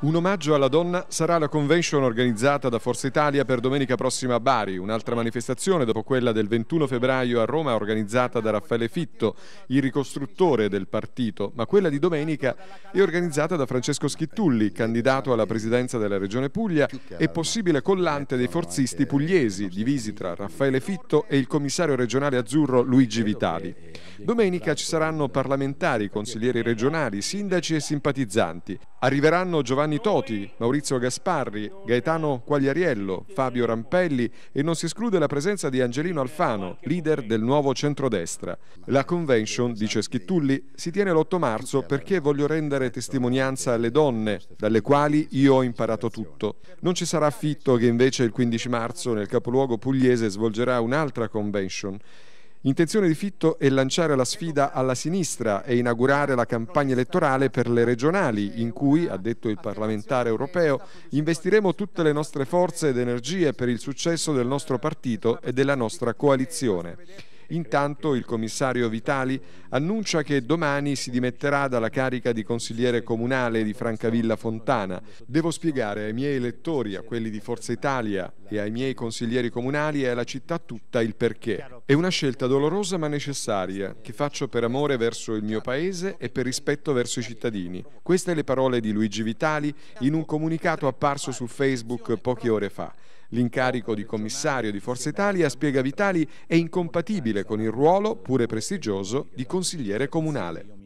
Un omaggio alla donna sarà la convention organizzata da Forza Italia per domenica prossima a Bari, un'altra manifestazione dopo quella del 21 febbraio a Roma organizzata da Raffaele Fitto, il ricostruttore del partito, ma quella di domenica è organizzata da Francesco Schittulli, candidato alla presidenza della Regione Puglia e possibile collante dei forzisti pugliesi, divisi tra Raffaele Fitto e il commissario regionale azzurro Luigi Vitali. Domenica ci saranno parlamentari, consiglieri regionali, sindaci e simpatizzanti. Arriveranno Giovanni Toti, Maurizio Gasparri, Gaetano Quagliariello, Fabio Rampelli e non si esclude la presenza di Angelino Alfano, leader del nuovo centrodestra. La convention, dice Schittulli, si tiene l'8 marzo perché voglio rendere testimonianza alle donne, dalle quali io ho imparato tutto. Non ci sarà affitto che invece il 15 marzo nel capoluogo pugliese svolgerà un'altra convention. Intenzione di Fitto è lanciare la sfida alla sinistra e inaugurare la campagna elettorale per le regionali, in cui, ha detto il parlamentare europeo, investiremo tutte le nostre forze ed energie per il successo del nostro partito e della nostra coalizione. Intanto il commissario Vitali annuncia che domani si dimetterà dalla carica di consigliere comunale di Francavilla Fontana. Devo spiegare ai miei elettori, a quelli di Forza Italia e ai miei consiglieri comunali e alla città tutta il perché. È una scelta dolorosa ma necessaria che faccio per amore verso il mio paese e per rispetto verso i cittadini. Queste le parole di Luigi Vitali in un comunicato apparso su Facebook poche ore fa. L'incarico di commissario di Forza Italia, spiega Vitali, è incompatibile con il ruolo, pure prestigioso, di consigliere comunale.